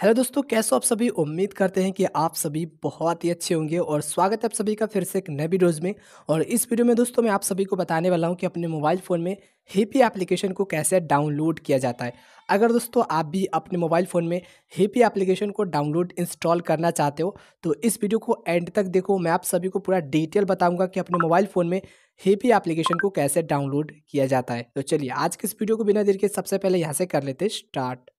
hello दोस्तों कैसे आप सभी उम्मीद करते हैं कि आप सभी बहुत ही अच्छे होंगे और स्वागत है आप सभी का फिर से एक नए वीडियोज़ में और इस वीडियो में दोस्तों मैं आप सभी को बताने वाला हूं कि अपने मोबाइल फ़ोन में हीपी एप्लीकेशन को कैसे डाउनलोड किया जाता है अगर दोस्तों आप भी अपने मोबाइल फ़ोन में हीपी एप्लीकेशन को डाउनलोड इंस्टॉल करना चाहते हो तो इस वीडियो को एंड तक देखो मैं आप सभी को पूरा डिटेल बताऊँगा कि अपने मोबाइल फ़ोन में हीपी एप्लीकेशन को कैसे डाउनलोड किया जाता है तो चलिए आज के इस वीडियो को बिना देर के सबसे पहले यहाँ से कर लेते स्टार्ट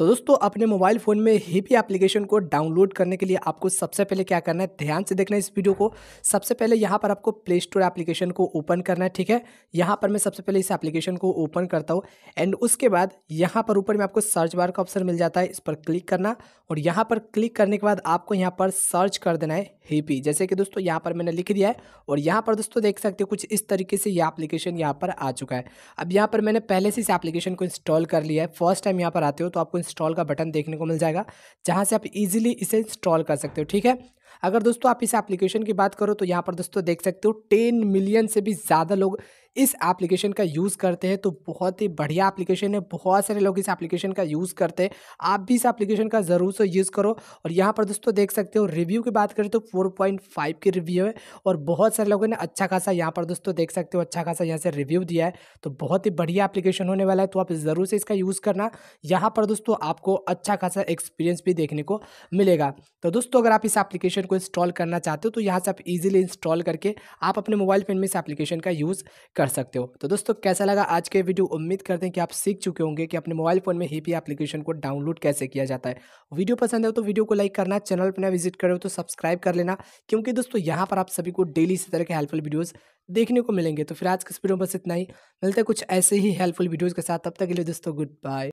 तो दोस्तों अपने मोबाइल फ़ोन में हिपी एप्लीकेशन को डाउनलोड करने के लिए आपको सबसे पहले क्या करना है ध्यान से देखना है इस वीडियो को सबसे पहले यहाँ पर आपको प्ले स्टोर एप्लीकेशन को ओपन करना है ठीक है यहाँ पर मैं सबसे पहले इस एप्लीकेशन को ओपन करता हूँ एंड उसके बाद यहाँ पर ऊपर में आपको सर्च बार का ऑप्शन मिल जाता है इस पर क्लिक करना और यहाँ पर क्लिक करने के बाद आपको यहाँ पर सर्च कर देना है हिपी जैसे कि दोस्तों यहाँ पर मैंने लिख दिया है और यहाँ पर दोस्तों देख सकते हो कुछ इस तरीके से ये एप्लीकेशन यहाँ पर आ चुका है अब यहाँ पर मैंने पहले से इस एप्लीकेशन को इंस्टॉल कर लिया है फर्स्ट टाइम यहाँ पर आते हो तो आपको इंस्टॉल का बटन देखने को मिल जाएगा जहाँ से आप इजीली इसे इंस्टॉल कर सकते हो ठीक है अगर दोस्तों आप इस एप्लीकेशन की बात करो तो यहाँ पर दोस्तों देख सकते हो टेन मिलियन से भी ज़्यादा लोग इस एप्लीकेशन का यूज़ करते हैं तो बहुत ही बढ़िया एप्लीकेशन है बहुत सारे लोग इस एप्लीकेशन का यूज़ करते हैं आप भी इस एप्लीकेशन का ज़रूर से यूज़ करो और यहाँ पर दोस्तों देख सकते हो रिव्यू की बात करें तो फाइव की रिव्यू है और बहुत सारे लोगों ने अच्छा खासा यहाँ पर दोस्तों देख सकते हो अच्छा खासा यहाँ से रिव्यू दिया है तो बहुत ही बढ़िया एप्लीकेशन होने वाला है तो आप ज़रूर से इसका यूज़ करना यहाँ पर दोस्तों आपको अच्छा खासा एक्सपीरियंस भी देखने को मिलेगा तो दोस्तों अगर आप इस एप्लीकेशन एप्लीकेशन को इंस्टॉल करना चाहते हो तो यहाँ से आप इजीली इंस्टॉल करके आप अपने मोबाइल फ़ोन में इस एप्लीकेशन का यूज़ कर सकते हो तो दोस्तों कैसा लगा आज के वीडियो उम्मीद करते हैं कि आप सीख चुके होंगे कि अपने मोबाइल फ़ोन में ही एप्लीकेशन को डाउनलोड कैसे किया जाता है वीडियो पसंद है तो वीडियो को लाइक करना चैनल पर विजिट करो तो सब्सक्राइब कर लेना क्योंकि दोस्तों यहाँ पर आप सभी को डेली इसी तरह के हेल्पफुल वीडियोज़ देखने को मिलेंगे तो फिर आज के स्पीडियो बस इतना ही मिलता है कुछ ऐसे ही हेल्पफुल वीडियोज़ के साथ तब तक के लिए दोस्तों गुड बाय